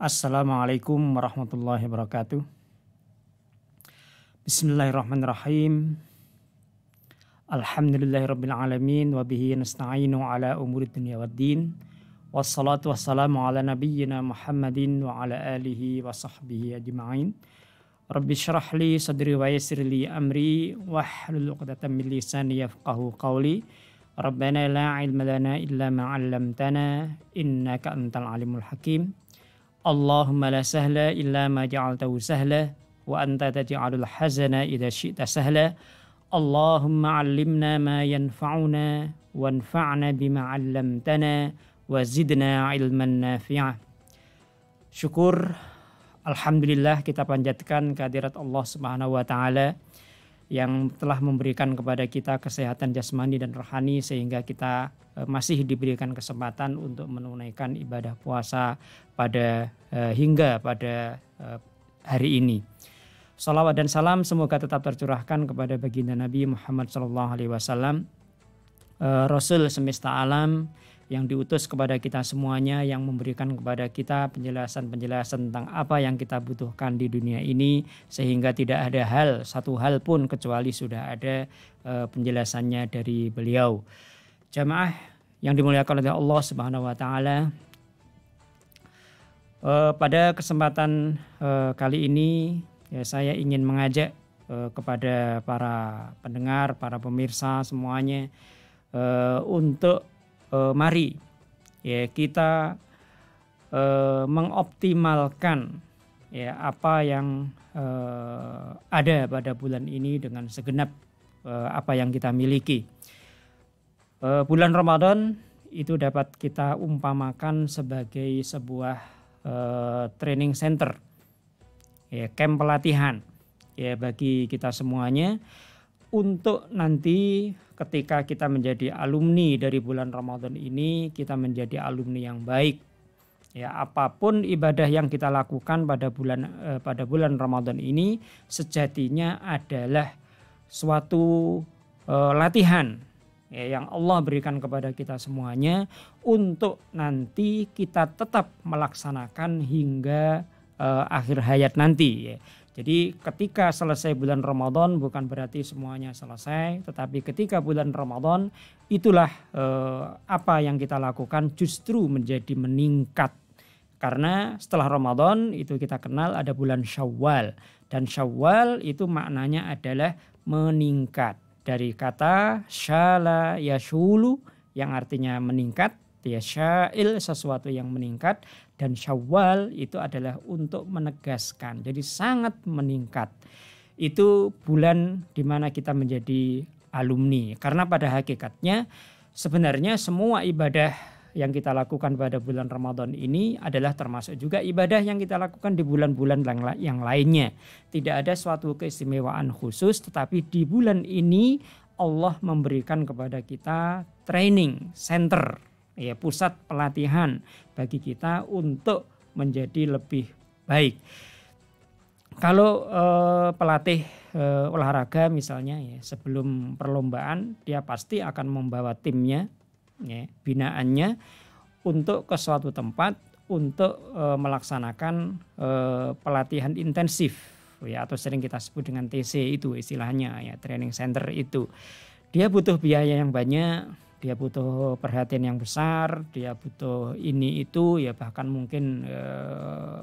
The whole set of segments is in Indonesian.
Assalamualaikum warahmatullahi wabarakatuh. Bismillahirrahmanirrahim. Alhamdulillahirabbil alamin wa nasta'inu ala umuri dunya waddin. Wassalatu wassalamu ala nabiyyina Muhammadin wa ala alihi wa sahbihi ajma'in. Rabbi syrah li sadri wa yassir li amri wa hlul 'uqdatam min lisani yafqahu qawli. Rabbana la ilma lana illa ma innaka antal alimul hakim. Allahumma la sahla illa ma ja'altahu sahla wa anta taj'alul hazana idza syi'ta sahla. Allahumma 'allimna ma yanfa'una wanfa'na bima 'allamtana wa zidna ilman nafi'ah. Syukur alhamdulillah kita panjatkan kehadirat Allah Subhanahu wa taala yang telah memberikan kepada kita kesehatan jasmani dan rohani sehingga kita eh, masih diberikan kesempatan untuk menunaikan ibadah puasa pada eh, hingga pada eh, hari ini. Salawat dan salam semoga tetap tercurahkan kepada baginda Nabi Muhammad SAW, Rasul semesta alam, yang diutus kepada kita semuanya yang memberikan kepada kita penjelasan-penjelasan tentang apa yang kita butuhkan di dunia ini sehingga tidak ada hal satu hal pun kecuali sudah ada e, penjelasannya dari beliau. Jamaah yang dimuliakan oleh Allah Subhanahu wa taala. e, pada kesempatan e, kali ini ya saya ingin mengajak e, kepada para pendengar, para pemirsa semuanya untuk eh, mari ya kita eh, mengoptimalkan ya apa yang eh, ada pada bulan ini dengan segenap eh, apa yang kita miliki. Eh, bulan Ramadan itu dapat kita umpamakan sebagai sebuah eh, training center, ya, camp pelatihan ya bagi kita semuanya untuk nanti ketika kita menjadi alumni dari bulan Ramadan ini kita menjadi alumni yang baik. Ya, apapun ibadah yang kita lakukan pada bulan eh, pada bulan Ramadan ini sejatinya adalah suatu eh, latihan ya, yang Allah berikan kepada kita semuanya untuk nanti kita tetap melaksanakan hingga eh, akhir hayat nanti ya jadi ketika selesai bulan Ramadan bukan berarti semuanya selesai, tetapi ketika bulan Ramadan itulah eh, apa yang kita lakukan justru menjadi meningkat. Karena setelah Ramadan itu kita kenal ada bulan Syawal dan Syawal itu maknanya adalah meningkat dari kata syala yashulu yang artinya meningkat ya syail sesuatu yang meningkat dan syawal itu adalah untuk menegaskan jadi sangat meningkat itu bulan di mana kita menjadi alumni karena pada hakikatnya sebenarnya semua ibadah yang kita lakukan pada bulan Ramadan ini adalah termasuk juga ibadah yang kita lakukan di bulan-bulan yang lainnya. Tidak ada suatu keistimewaan khusus tetapi di bulan ini Allah memberikan kepada kita training center ya pusat pelatihan bagi kita untuk menjadi lebih baik. Kalau eh, pelatih eh, olahraga misalnya ya sebelum perlombaan dia pasti akan membawa timnya ya, binaannya untuk ke suatu tempat untuk eh, melaksanakan eh, pelatihan intensif ya atau sering kita sebut dengan TC itu istilahnya ya training center itu. Dia butuh biaya yang banyak dia butuh perhatian yang besar, dia butuh ini itu ya bahkan mungkin e,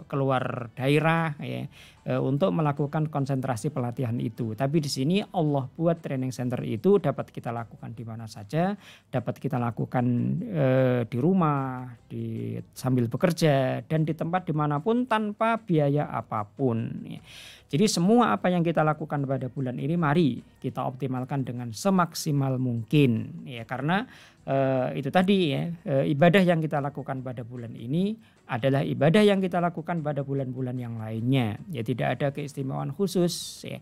keluar daerah ya e, untuk melakukan konsentrasi pelatihan itu. Tapi di sini Allah buat training center itu dapat kita lakukan di mana saja, dapat kita lakukan e, di rumah, di sambil bekerja dan di tempat dimanapun tanpa biaya apapun. Ya. Jadi semua apa yang kita lakukan pada bulan ini mari kita optimalkan dengan semaksimal mungkin ya karena uh, itu tadi ya uh, ibadah yang kita lakukan pada bulan ini adalah ibadah yang kita lakukan pada bulan-bulan yang lainnya ya tidak ada keistimewaan khusus ya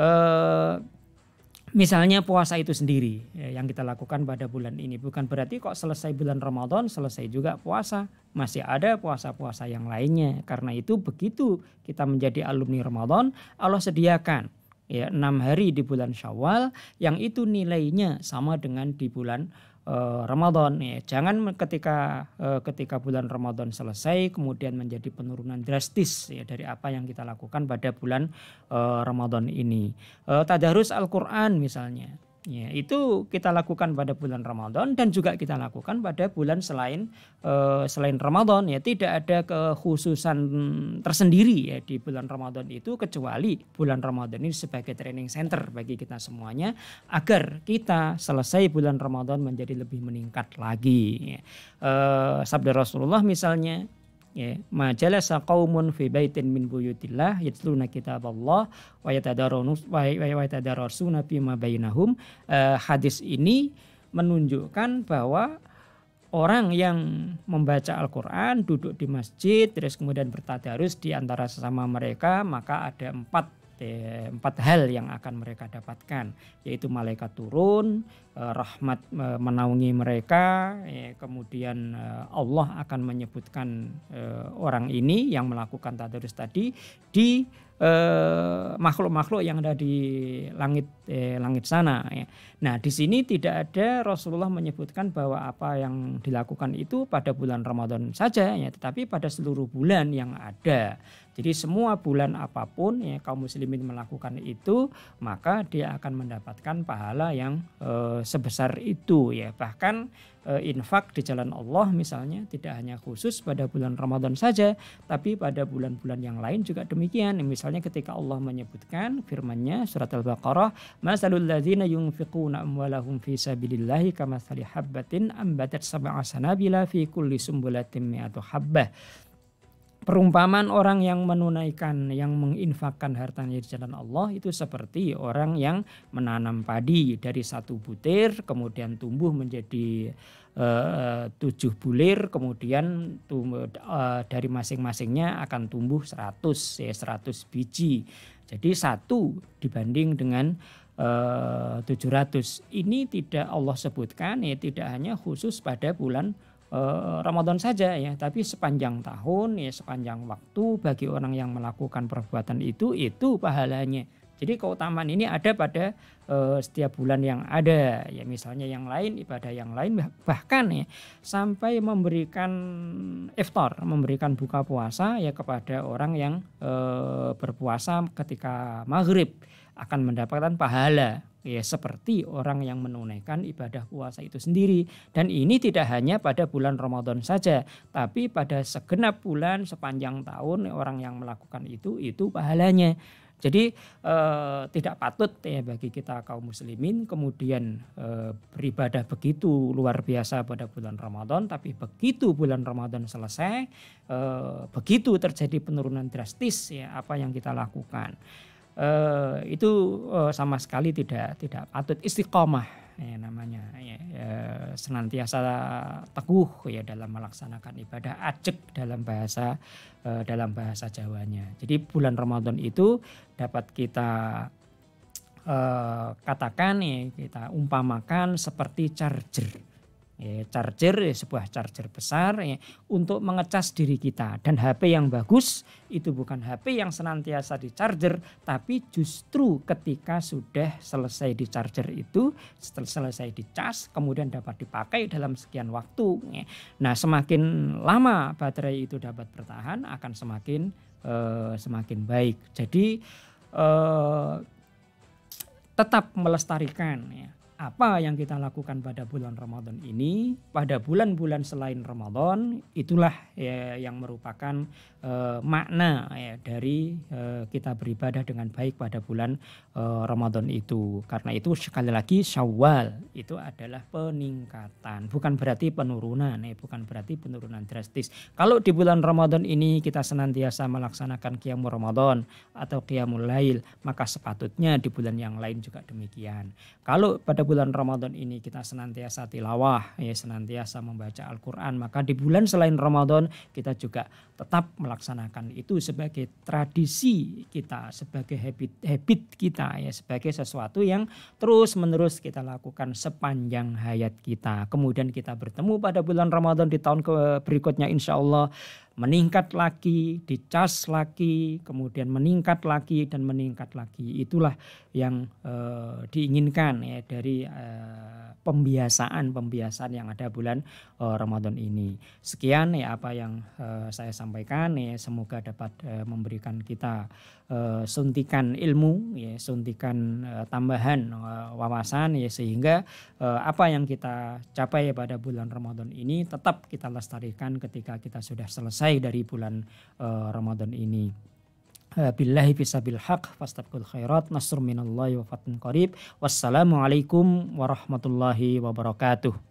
uh, Misalnya puasa itu sendiri ya, yang kita lakukan pada bulan ini bukan berarti kok selesai bulan Ramadan selesai juga puasa. Masih ada puasa-puasa yang lainnya. Karena itu begitu kita menjadi alumni Ramadan, Allah sediakan ya enam hari di bulan Syawal yang itu nilainya sama dengan di bulan eh, Ramadan ya. Jangan ketika eh, ketika bulan Ramadan selesai kemudian menjadi penurunan drastis ya dari apa yang kita lakukan pada bulan uh, Ramadan ini. Tadarus Al-Qur'an misalnya Ya, itu kita lakukan pada bulan Ramadan dan juga kita lakukan pada bulan selain uh, selain Ramadan ya tidak ada kekhususan tersendiri ya di bulan Ramadan itu kecuali bulan Ramadan ini sebagai training center bagi kita semuanya agar kita selesai bulan Ramadan menjadi lebih meningkat lagi ya. Uh, sabda Rasulullah misalnya ya majalah qaumun fi baitin min buyutillah yatluna kitaballah wa yatadarruna wa yatadarrasuna fima bainahum uh, hadis ini menunjukkan bahwa orang yang membaca Al-Qur'an duduk di masjid terus kemudian bertadarus di antara sesama mereka maka ada empat empat hal yang akan mereka dapatkan yaitu malaikat turun e, rahmat e, menaungi mereka e, kemudian Allah akan menyebutkan orang ini yang melakukan tadarus tadi di Eh, makhluk-makhluk yang ada di langit eh, langit sana. Ya. Nah di sini tidak ada Rasulullah menyebutkan bahwa apa yang dilakukan itu pada bulan Ramadan saja, ya, tetapi pada seluruh bulan yang ada. Jadi semua bulan apapun ya kaum muslimin melakukan itu maka dia akan mendapatkan pahala yang eh, sebesar itu ya bahkan Eh, infak di jalan Allah misalnya tidak hanya khusus pada bulan Ramadan saja tapi pada bulan-bulan yang lain juga demikian misalnya ketika Allah menyebutkan firman-Nya surat Al-Baqarah masalul ladzina yunfiquna amwalahum fi sabilillahi kamathali habbatin ambatat sab'a sanabila fi kulli sumbulatin mi'atu habbah Perumpamaan orang yang menunaikan, yang menginfakkan hartanya di jalan Allah itu seperti orang yang menanam padi dari satu butir, kemudian tumbuh menjadi uh, tujuh bulir, kemudian tumbuh, eh, uh, dari masing-masingnya akan tumbuh seratus, ya seratus biji. Jadi satu dibanding dengan eh, tujuh ratus ini tidak Allah sebutkan ya tidak hanya khusus pada bulan Eh, Ramadan saja ya, tapi sepanjang tahun ya sepanjang waktu bagi orang yang melakukan perbuatan itu itu pahalanya. Jadi keutamaan ini ada pada uh, setiap bulan yang ada, ya misalnya yang lain ibadah yang lain bahkan ya sampai memberikan iftar, memberikan buka puasa ya kepada orang yang uh, berpuasa ketika maghrib akan mendapatkan pahala ya seperti orang yang menunaikan ibadah puasa itu sendiri dan ini tidak hanya pada bulan Ramadan saja tapi pada segenap bulan sepanjang tahun orang yang melakukan itu itu pahalanya jadi eh, tidak patut ya bagi kita kaum muslimin kemudian eh, beribadah begitu luar biasa pada bulan Ramadan tapi begitu bulan Ramadan selesai eh, begitu terjadi penurunan drastis ya apa yang kita lakukan. Eh, itu uh, sama sekali tidak tidak patut istiqomah ya namanya ya, ya, senantiasa teguh ya dalam melaksanakan ibadah ajek dalam bahasa uh, dalam bahasa Jawanya. Jadi bulan Ramadan itu dapat kita uh, katakan ya kita umpamakan seperti charger ya, charger ya, sebuah charger besar ya, untuk mengecas diri kita dan HP yang bagus itu bukan HP yang senantiasa di charger tapi justru ketika sudah selesai di charger itu setelah selesai dicas kemudian dapat dipakai dalam sekian waktu ya. nah semakin lama baterai itu dapat bertahan akan semakin eh, semakin baik jadi eh, tetap melestarikan ya apa yang kita lakukan pada bulan Ramadan ini, pada bulan-bulan selain Ramadan, itulah ya, yang merupakan uh, makna ya, dari uh, kita beribadah dengan baik pada bulan uh, Ramadan itu. Karena itu sekali lagi Syawal itu adalah peningkatan, bukan berarti penurunan, ya, bukan berarti penurunan drastis. Kalau di bulan Ramadan ini kita senantiasa melaksanakan kiamu Ramadan atau kiamu Lail, maka sepatutnya di bulan yang lain juga demikian. Kalau pada bulan Ramadan ini kita senantiasa tilawah, ya senantiasa membaca Al-Qur'an, maka di bulan selain Ramadan kita juga tetap melaksanakan itu sebagai tradisi kita, sebagai habit habit kita ya, sebagai sesuatu yang terus-menerus kita lakukan sepanjang hayat kita. Kemudian kita bertemu pada bulan Ramadan di tahun berikutnya insya Allah meningkat lagi, dicas lagi, kemudian meningkat lagi dan meningkat lagi. Itulah yang e, diinginkan ya dari pembiasaan-pembiasaan eh, yang ada bulan e, Ramadan ini. Sekian ya apa yang e, saya sampaikan ya semoga dapat e, memberikan kita e, suntikan ilmu ya suntikan e, tambahan e, wawasan ya sehingga e, apa yang kita capai pada bulan Ramadan ini tetap kita lestarikan ketika kita sudah selesai selesai dari bulan uh, Ramadan ini eh, billahi fisabil haq fastabiqul khairat nasrun minallahi wa fatun qarib wassalamualaikum warahmatullahi wabarakatuh